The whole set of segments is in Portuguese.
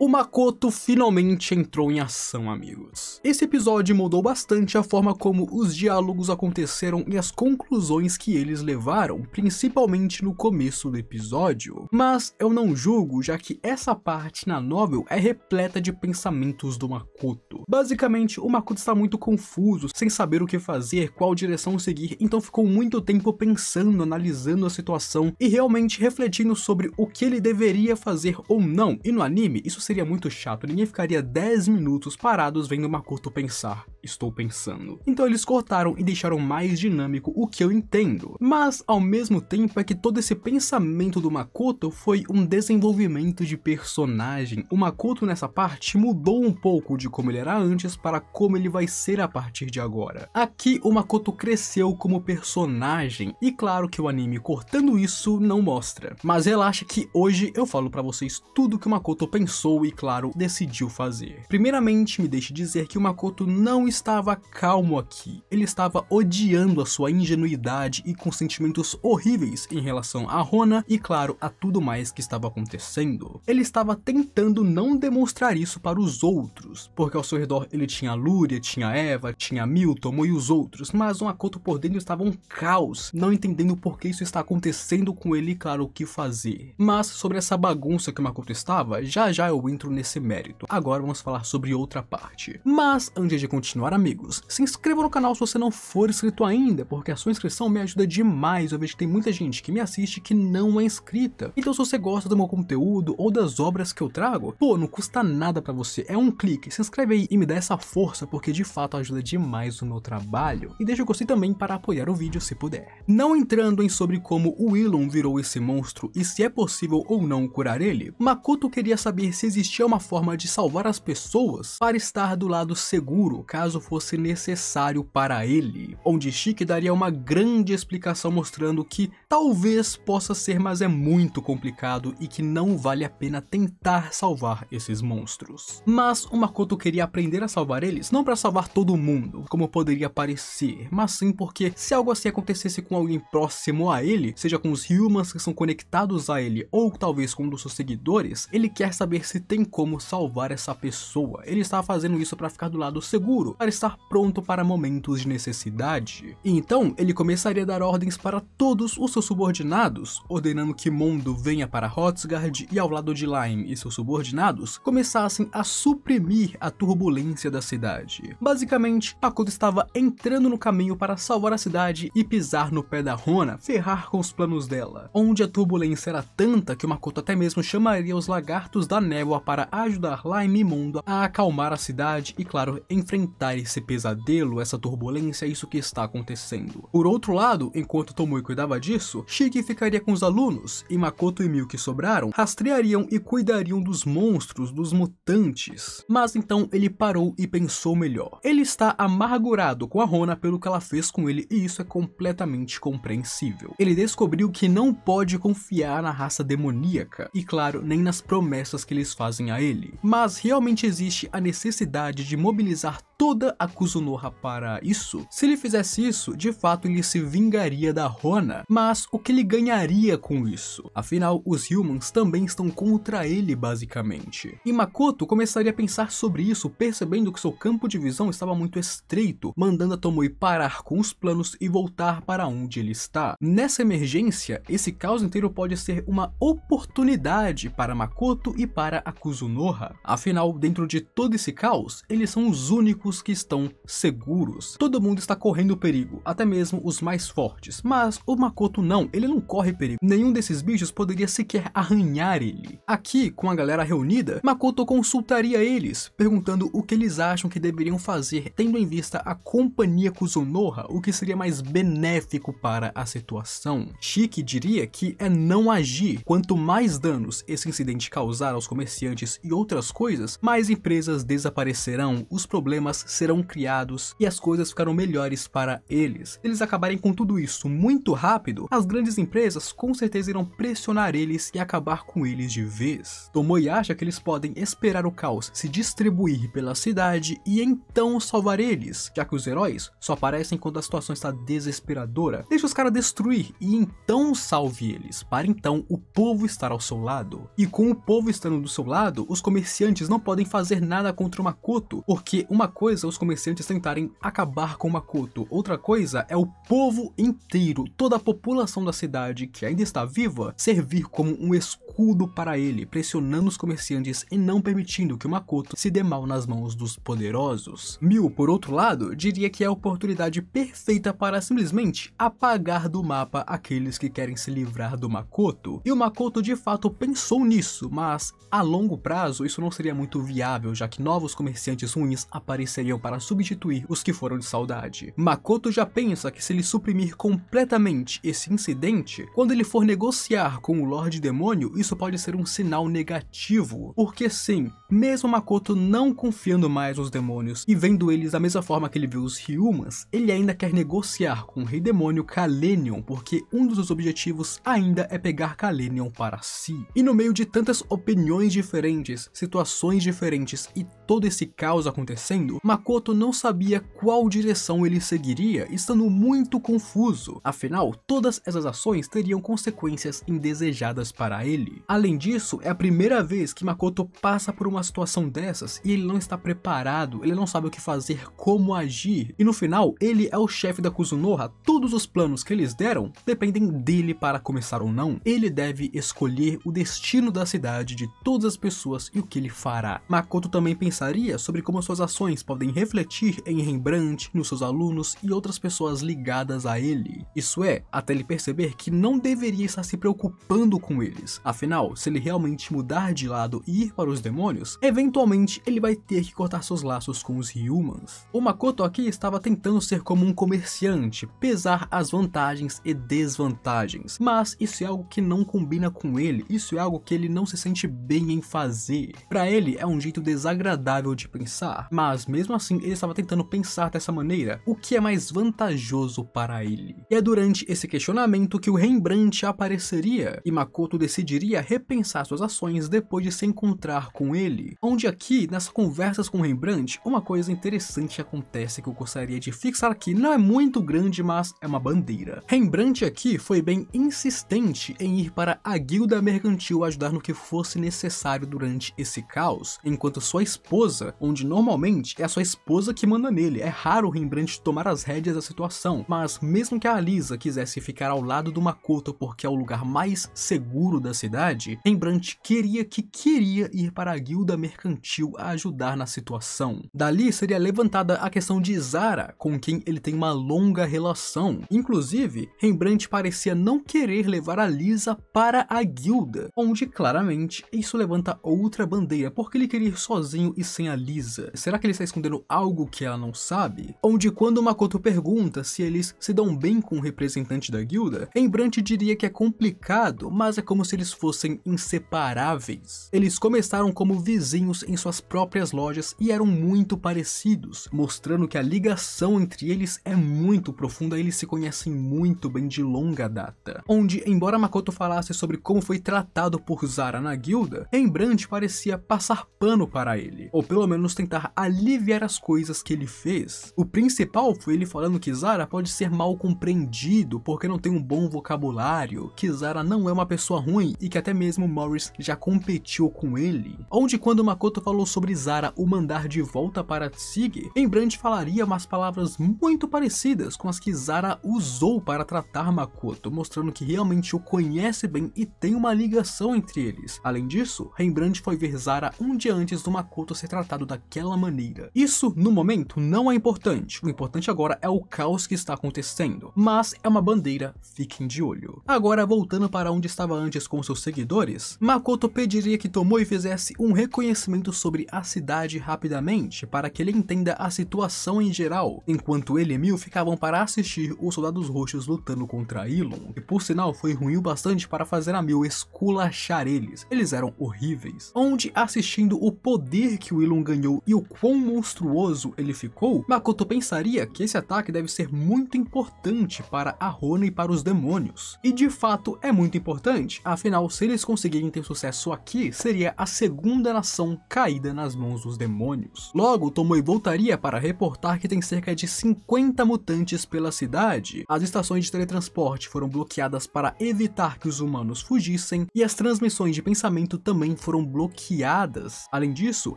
O Makoto finalmente entrou em ação, amigos. Esse episódio mudou bastante a forma como os diálogos aconteceram e as conclusões que eles levaram, principalmente no começo do episódio. Mas eu não julgo, já que essa parte na novel é repleta de pensamentos do Makoto. Basicamente, o Makoto está muito confuso, sem saber o que fazer, qual direção seguir, então ficou muito tempo pensando, analisando a situação e realmente refletindo sobre o que ele deveria fazer ou não. E no anime, isso seria muito chato, ninguém ficaria 10 minutos parados vendo Makoto pensar, estou pensando. Então eles cortaram e deixaram mais dinâmico, o que eu entendo. Mas, ao mesmo tempo, é que todo esse pensamento do Makoto foi um desenvolvimento de personagem. O Makoto nessa parte mudou um pouco de como ele era antes para como ele vai ser a partir de agora. Aqui o Makoto cresceu como personagem, e claro que o anime cortando isso não mostra. Mas relaxa que hoje eu falo para vocês tudo que o Makoto pensou pensou e, claro, decidiu fazer. Primeiramente, me deixe dizer que o Makoto não estava calmo aqui. Ele estava odiando a sua ingenuidade e com sentimentos horríveis em relação a Rona e, claro, a tudo mais que estava acontecendo. Ele estava tentando não demonstrar isso para os outros, porque ao seu redor ele tinha Lúria, tinha Eva, tinha Milton e os outros, mas o Makoto por dentro estava um caos, não entendendo por que isso está acontecendo com ele e, claro, o que fazer. Mas sobre essa bagunça que o Makoto estava, já já eu entro nesse mérito. Agora vamos falar sobre outra parte. Mas, antes de continuar, amigos, se inscreva no canal se você não for inscrito ainda, porque a sua inscrição me ajuda demais. Eu vejo que tem muita gente que me assiste que não é inscrita. Então, se você gosta do meu conteúdo ou das obras que eu trago, pô, não custa nada para você. É um clique, se inscreve aí e me dá essa força, porque de fato ajuda demais o meu trabalho. E deixa o gostei também para apoiar o vídeo se puder. Não entrando em sobre como o Elon virou esse monstro e se é possível ou não curar ele, Makoto queria saber se existia uma forma de salvar as pessoas para estar do lado seguro caso fosse necessário para ele, onde Chique daria uma grande explicação mostrando que talvez possa ser, mas é muito complicado e que não vale a pena tentar salvar esses monstros. Mas o Makoto queria aprender a salvar eles, não para salvar todo mundo, como poderia parecer, mas sim porque se algo assim acontecesse com alguém próximo a ele, seja com os humans que são conectados a ele ou talvez com um dos seus seguidores, ele quer saber se tem como salvar essa pessoa. Ele está fazendo isso para ficar do lado seguro, para estar pronto para momentos de necessidade. Então, ele começaria a dar ordens para todos os seus subordinados, ordenando que Mondo venha para Hotsgard e ao lado de Lyme e seus subordinados começassem a suprimir a turbulência da cidade. Basicamente, Pacoto estava entrando no caminho para salvar a cidade e pisar no pé da Rona, ferrar com os planos dela, onde a turbulência era tanta que Makoto até mesmo chamaria os lagartos da névoa Iowa para ajudar Laimimundo a acalmar a cidade e, claro, enfrentar esse pesadelo, essa turbulência, isso que está acontecendo. Por outro lado, enquanto Tomoe cuidava disso, Shiki ficaria com os alunos e Makoto e Miu que sobraram rastreariam e cuidariam dos monstros, dos mutantes. Mas então ele parou e pensou melhor. Ele está amargurado com a Rona pelo que ela fez com ele e isso é completamente compreensível. Ele descobriu que não pode confiar na raça demoníaca e, claro, nem nas promessas que eles fazem a ele. Mas realmente existe a necessidade de mobilizar toda a Kuzunoha para isso. Se ele fizesse isso, de fato ele se vingaria da Rona, mas o que ele ganharia com isso? Afinal, os humans também estão contra ele basicamente. E Makoto começaria a pensar sobre isso, percebendo que seu campo de visão estava muito estreito, mandando a Tomoe parar com os planos e voltar para onde ele está. Nessa emergência, esse caos inteiro pode ser uma oportunidade para Makoto e para a Kuzunoha. Afinal, dentro de todo esse caos, eles são os únicos poucos que estão seguros. Todo mundo está correndo perigo, até mesmo os mais fortes. Mas o Makoto não, ele não corre perigo. Nenhum desses bichos poderia sequer arranhar ele. Aqui, com a galera reunida, Makoto consultaria eles, perguntando o que eles acham que deveriam fazer, tendo em vista a companhia Kuzunoha, o que seria mais benéfico para a situação. Chique diria que é não agir. Quanto mais danos esse incidente causar aos comerciantes e outras coisas, mais empresas desaparecerão, os problemas serão criados e as coisas ficarão melhores para eles. Se eles acabarem com tudo isso muito rápido, as grandes empresas com certeza irão pressionar eles e acabar com eles de vez. Tomoi acha que eles podem esperar o caos se distribuir pela cidade e então salvar eles, já que os heróis só aparecem quando a situação está desesperadora. Deixa os caras destruir e então salve eles, para então o povo estar ao seu lado. E com o povo estando do seu lado, os comerciantes não podem fazer nada contra o Makoto, porque uma coisa coisa é os comerciantes tentarem acabar com o Makoto, outra coisa é o povo inteiro, toda a população da cidade que ainda está viva, servir como um escudo tudo para ele, pressionando os comerciantes e não permitindo que o Makoto se dê mal nas mãos dos poderosos. Mil, por outro lado, diria que é a oportunidade perfeita para simplesmente apagar do mapa aqueles que querem se livrar do Makoto. E o Makoto de fato pensou nisso, mas a longo prazo isso não seria muito viável, já que novos comerciantes ruins apareceriam para substituir os que foram de saudade. Makoto já pensa que se ele suprimir completamente esse incidente, quando ele for negociar com o Lorde Demônio, isso isso pode ser um sinal negativo, porque sim, mesmo Makoto não confiando mais nos demônios e vendo eles da mesma forma que ele viu os Ryumas, ele ainda quer negociar com o rei demônio Kalenion, porque um dos seus objetivos ainda é pegar Kalenion para si. E no meio de tantas opiniões diferentes, situações diferentes e todo esse caos acontecendo, Makoto não sabia qual direção ele seguiria, estando muito confuso. Afinal, todas essas ações teriam consequências indesejadas para ele. Além disso, é a primeira vez que Makoto passa por uma situação dessas e ele não está preparado, ele não sabe o que fazer, como agir. E no final, ele é o chefe da Kuzunoha, todos os planos que eles deram dependem dele para começar ou não. Ele deve escolher o destino da cidade, de todas as pessoas e o que ele fará. Makoto também pensaria sobre como suas ações podem refletir em Rembrandt, nos seus alunos e outras pessoas ligadas a ele. Isso é, até ele perceber que não deveria estar se preocupando com eles. Afinal, se ele realmente mudar de lado e ir para os demônios, eventualmente ele vai ter que cortar seus laços com os Humans. O Makoto aqui estava tentando ser como um comerciante, pesar as vantagens e desvantagens, mas isso é algo que não combina com ele, isso é algo que ele não se sente bem em fazer. Para ele é um jeito desagradável de pensar, mas mesmo assim ele estava tentando pensar dessa maneira, o que é mais vantajoso para ele. E é durante esse questionamento que o Rembrandt apareceria e Makoto decidiria devia repensar suas ações depois de se encontrar com ele. Onde aqui, nas conversas com Rembrandt, uma coisa interessante acontece que eu gostaria de fixar aqui, não é muito grande, mas é uma bandeira. Rembrandt aqui foi bem insistente em ir para a guilda mercantil ajudar no que fosse necessário durante esse caos, enquanto sua esposa, onde normalmente é a sua esposa que manda nele, é raro Rembrandt tomar as rédeas da situação, mas mesmo que a Alisa quisesse ficar ao lado do Makoto porque é o lugar mais seguro da cidade, verdade, Rembrandt queria que queria ir para a guilda mercantil a ajudar na situação. Dali seria levantada a questão de Zara, com quem ele tem uma longa relação. Inclusive, Rembrandt parecia não querer levar a Lisa para a guilda, onde claramente isso levanta outra bandeira, porque ele queria ir sozinho e sem a Lisa. Será que ele está escondendo algo que ela não sabe? Onde quando Makoto pergunta se eles se dão bem com o representante da guilda, Rembrandt diria que é complicado, mas é como se eles fossem fossem inseparáveis. Eles começaram como vizinhos em suas próprias lojas e eram muito parecidos, mostrando que a ligação entre eles é muito profunda, eles se conhecem muito bem de longa data. Onde, embora Makoto falasse sobre como foi tratado por Zara na guilda, Rembrandt parecia passar pano para ele, ou pelo menos tentar aliviar as coisas que ele fez. O principal foi ele falando que Zara pode ser mal compreendido porque não tem um bom vocabulário, que Zara não é uma pessoa ruim e que que até mesmo Morris já competiu com ele. Onde quando Makoto falou sobre Zara o mandar de volta para Tsig, Rembrandt falaria umas palavras muito parecidas com as que Zara usou para tratar Makoto, mostrando que realmente o conhece bem e tem uma ligação entre eles. Além disso, Rembrandt foi ver Zara um dia antes do Makoto ser tratado daquela maneira. Isso, no momento, não é importante. O importante agora é o caos que está acontecendo. Mas é uma bandeira, fiquem de olho. Agora, voltando para onde estava antes com seus seguidores, Makoto pediria que Tomoe fizesse um reconhecimento sobre a cidade rapidamente, para que ele entenda a situação em geral, enquanto ele e Mil ficavam para assistir os soldados roxos lutando contra Ilon, que por sinal foi ruim o bastante para fazer a Mil esculachar eles, eles eram horríveis. Onde assistindo o poder que o Ilon ganhou e o quão monstruoso ele ficou, Makoto pensaria que esse ataque deve ser muito importante para a Rona e para os demônios. E de fato é muito importante, afinal se eles conseguirem ter sucesso aqui, seria a segunda nação caída nas mãos dos demônios. Logo, Tomoe voltaria para reportar que tem cerca de 50 mutantes pela cidade, as estações de teletransporte foram bloqueadas para evitar que os humanos fugissem, e as transmissões de pensamento também foram bloqueadas. Além disso,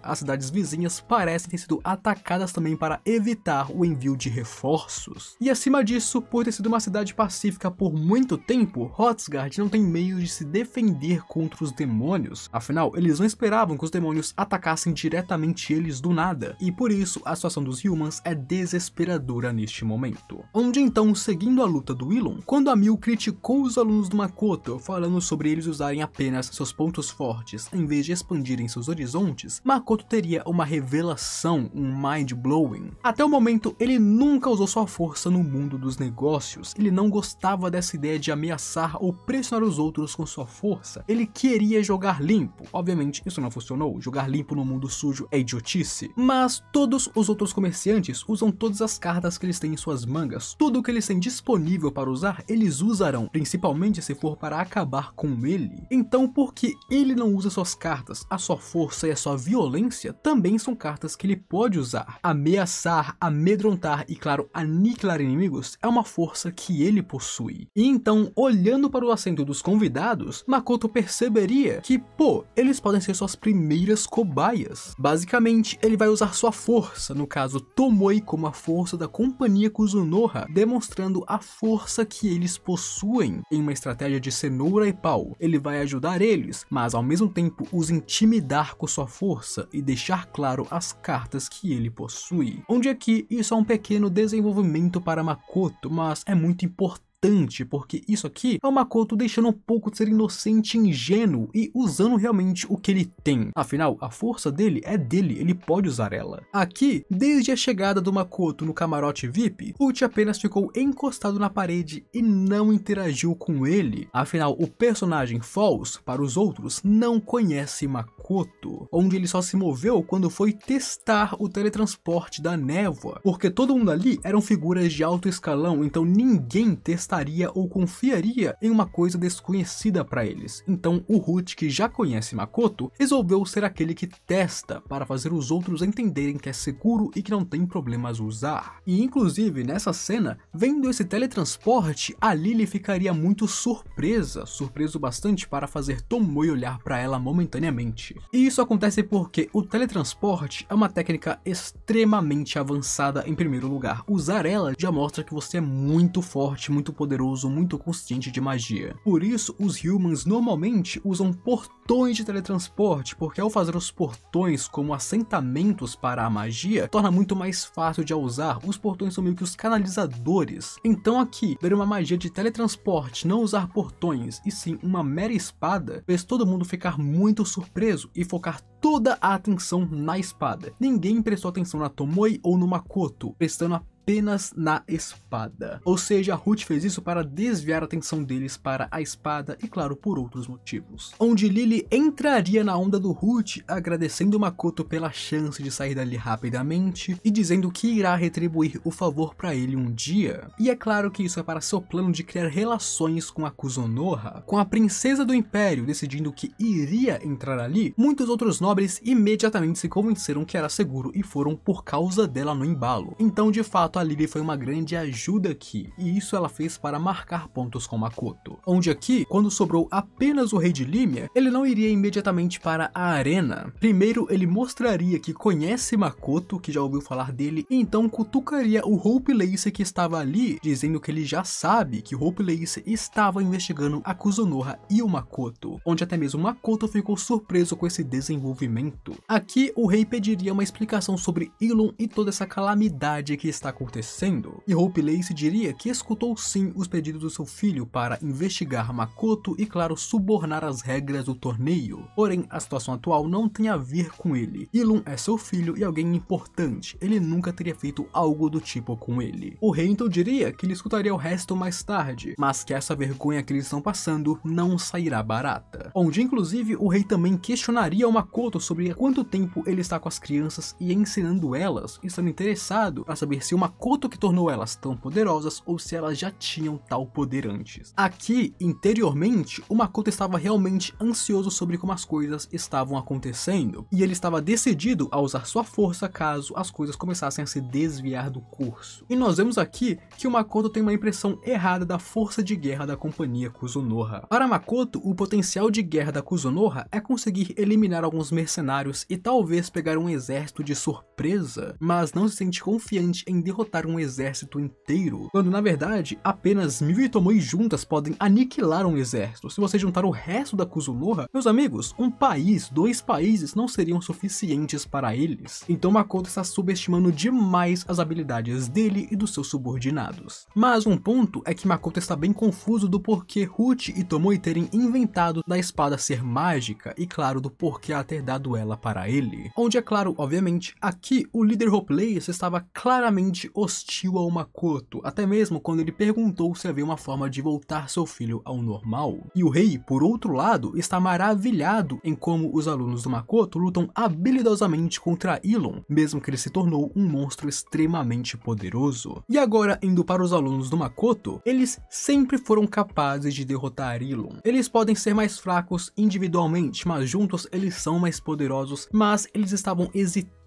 as cidades vizinhas parecem ter sido atacadas também para evitar o envio de reforços. E acima disso, por ter sido uma cidade pacífica por muito tempo, Hotsgard não tem meio de se defender defender contra os demônios. Afinal, eles não esperavam que os demônios atacassem diretamente eles do nada, e por isso a situação dos humans é desesperadora neste momento. Onde então, seguindo a luta do Elon, quando a Mil criticou os alunos do Makoto, falando sobre eles usarem apenas seus pontos fortes em vez de expandirem seus horizontes, Makoto teria uma revelação, um mind-blowing. Até o momento, ele nunca usou sua força no mundo dos negócios, ele não gostava dessa ideia de ameaçar ou pressionar os outros com sua força, força. Ele queria jogar limpo. Obviamente, isso não funcionou. Jogar limpo no mundo sujo é idiotice. Mas todos os outros comerciantes usam todas as cartas que eles têm em suas mangas. Tudo que eles têm disponível para usar, eles usarão, principalmente se for para acabar com ele. Então, por que ele não usa suas cartas? A sua força e a sua violência também são cartas que ele pode usar. Ameaçar, amedrontar e, claro, aniquilar inimigos é uma força que ele possui. E então, olhando para o assento dos convidados, Makoto perceberia que, pô, eles podem ser suas primeiras cobaias. Basicamente, ele vai usar sua força, no caso Tomoi, como a força da companhia Kuzunoha, demonstrando a força que eles possuem em uma estratégia de cenoura e pau. Ele vai ajudar eles, mas ao mesmo tempo os intimidar com sua força e deixar claro as cartas que ele possui. Onde aqui é isso é um pequeno desenvolvimento para Makoto, mas é muito importante bastante, porque isso aqui é o Makoto deixando um pouco de ser inocente e ingênuo e usando realmente o que ele tem. Afinal, a força dele é dele, ele pode usar ela. Aqui, desde a chegada do Makoto no camarote VIP, Uchi apenas ficou encostado na parede e não interagiu com ele. Afinal, o personagem Falls, para os outros, não conhece Makoto, onde ele só se moveu quando foi testar o teletransporte da névoa, porque todo mundo ali eram figuras de alto escalão, então ninguém testa apostaria ou confiaria em uma coisa desconhecida para eles. Então o Ruth, que já conhece Makoto, resolveu ser aquele que testa para fazer os outros entenderem que é seguro e que não tem problemas usar. E inclusive nessa cena, vendo esse teletransporte, a Lily ficaria muito surpresa, surpreso bastante para fazer Tomoe olhar para ela momentaneamente. E isso acontece porque o teletransporte é uma técnica extremamente avançada em primeiro lugar. Usar ela já mostra que você é muito forte, muito poderoso muito consciente de magia. Por isso, os humans normalmente usam portões de teletransporte, porque ao fazer os portões como assentamentos para a magia, torna muito mais fácil de usar. Os portões são meio que os canalizadores. Então aqui, dar uma magia de teletransporte, não usar portões, e sim uma mera espada, fez todo mundo ficar muito surpreso e focar toda a atenção na espada. Ninguém prestou atenção na Tomoi ou no Makoto, prestando a apenas na espada. Ou seja, Ruth fez isso para desviar a atenção deles para a espada e, claro, por outros motivos. Onde Lily entraria na onda do Ruth, agradecendo Makoto pela chance de sair dali rapidamente e dizendo que irá retribuir o favor para ele um dia. E é claro que isso é para seu plano de criar relações com a Kuzonoha, com a princesa do império decidindo que iria entrar ali, muitos outros nobres imediatamente se convenceram que era seguro e foram por causa dela no embalo. Então, de fato, Lily foi uma grande ajuda aqui, e isso ela fez para marcar pontos com Makoto. Onde aqui, quando sobrou apenas o rei de Límia, ele não iria imediatamente para a arena. Primeiro ele mostraria que conhece Makoto, que já ouviu falar dele, e então cutucaria o Hope Lace que estava ali, dizendo que ele já sabe que Hope Lace estava investigando a Kuzunoha e o Makoto, onde até mesmo Makoto ficou surpreso com esse desenvolvimento. Aqui o rei pediria uma explicação sobre Ilum e toda essa calamidade que está acontecendo acontecendo. E Hope Lace diria que escutou sim os pedidos do seu filho para investigar Makoto e, claro, subornar as regras do torneio. Porém, a situação atual não tem a ver com ele. Ilum é seu filho e alguém importante, ele nunca teria feito algo do tipo com ele. O rei então diria que ele escutaria o resto mais tarde, mas que essa vergonha que eles estão passando não sairá barata. Onde inclusive o rei também questionaria o Makoto sobre quanto tempo ele está com as crianças e ensinando elas, estando interessado para saber se o Makoto que tornou elas tão poderosas ou se elas já tinham tal poder antes. Aqui, interiormente, o Makoto estava realmente ansioso sobre como as coisas estavam acontecendo, e ele estava decidido a usar sua força caso as coisas começassem a se desviar do curso. E nós vemos aqui que o Makoto tem uma impressão errada da força de guerra da companhia Kuzunoha. Para Makoto, o potencial de guerra da Kuzunoha é conseguir eliminar alguns mercenários e talvez pegar um exército de surpresa, mas não se sente confiante em derrotar derrotar um exército inteiro, quando na verdade apenas mil tomoi juntas podem aniquilar um exército. Se você juntar o resto da Kuzunoha, meus amigos, um país, dois países não seriam suficientes para eles. Então Makoto está subestimando demais as habilidades dele e dos seus subordinados. Mas um ponto é que Makoto está bem confuso do porquê Ruth e tomoi terem inventado da espada ser mágica e claro do porquê a ter dado ela para ele. Onde é claro, obviamente, aqui o líder roleplay estava claramente hostil ao Makoto, até mesmo quando ele perguntou se havia uma forma de voltar seu filho ao normal. E o rei, por outro lado, está maravilhado em como os alunos do Makoto lutam habilidosamente contra Elon, mesmo que ele se tornou um monstro extremamente poderoso. E agora, indo para os alunos do Makoto, eles sempre foram capazes de derrotar Elon. Eles podem ser mais fracos individualmente, mas juntos eles são mais poderosos, mas eles estavam hesitando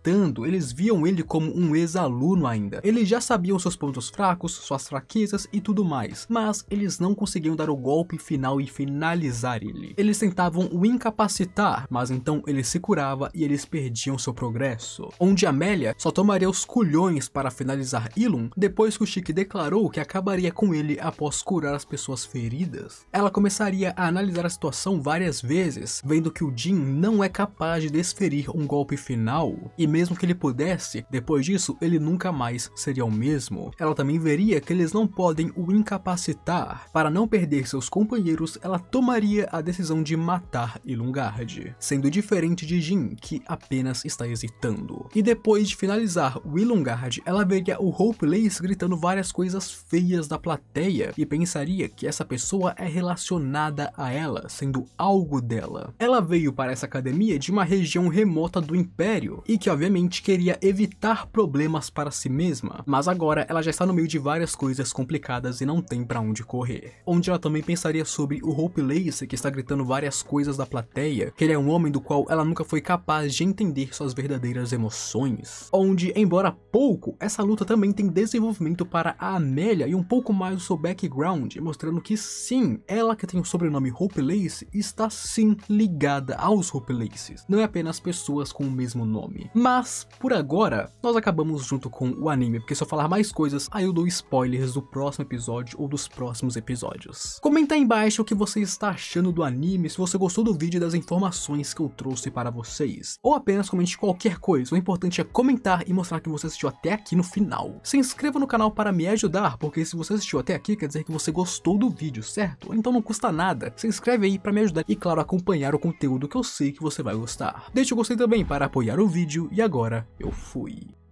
eles viam ele como um ex-aluno ainda. Eles já sabiam seus pontos fracos, suas fraquezas e tudo mais, mas eles não conseguiam dar o golpe final e finalizar ele. Eles tentavam o incapacitar, mas então ele se curava e eles perdiam seu progresso. Onde Amélia só tomaria os culhões para finalizar Ilum depois que o Chique declarou que acabaria com ele após curar as pessoas feridas. Ela começaria a analisar a situação várias vezes, vendo que o Jin não é capaz de desferir um golpe final, e mesmo que ele pudesse, depois disso ele nunca mais seria o mesmo. Ela também veria que eles não podem o incapacitar. Para não perder seus companheiros, ela tomaria a decisão de matar Ilungard, sendo diferente de Jin, que apenas está hesitando. E depois de finalizar o Ilungard, ela veria o Hopeless gritando várias coisas feias da plateia e pensaria que essa pessoa é relacionada a ela, sendo algo dela. Ela veio para essa academia de uma região remota do Império e que, obviamente, obviamente queria evitar problemas para si mesma, mas agora ela já está no meio de várias coisas complicadas e não tem para onde correr. Onde ela também pensaria sobre o Hope Lace, que está gritando várias coisas da plateia, que ele é um homem do qual ela nunca foi capaz de entender suas verdadeiras emoções. Onde, embora pouco, essa luta também tem desenvolvimento para a Amélia e um pouco mais do seu background, mostrando que sim, ela que tem o sobrenome Hope Lace está sim ligada aos Hope Laces, não é apenas pessoas com o mesmo nome. Mas mas, por agora, nós acabamos junto com o anime, porque se eu falar mais coisas, aí eu dou spoilers do próximo episódio ou dos próximos episódios. Comenta aí embaixo o que você está achando do anime, se você gostou do vídeo e das informações que eu trouxe para vocês. Ou apenas comente qualquer coisa, o importante é comentar e mostrar que você assistiu até aqui no final. Se inscreva no canal para me ajudar, porque se você assistiu até aqui, quer dizer que você gostou do vídeo, certo? Então não custa nada, se inscreve aí para me ajudar e claro, acompanhar o conteúdo que eu sei que você vai gostar. Deixe o gostei também para apoiar o vídeo e agora eu fui.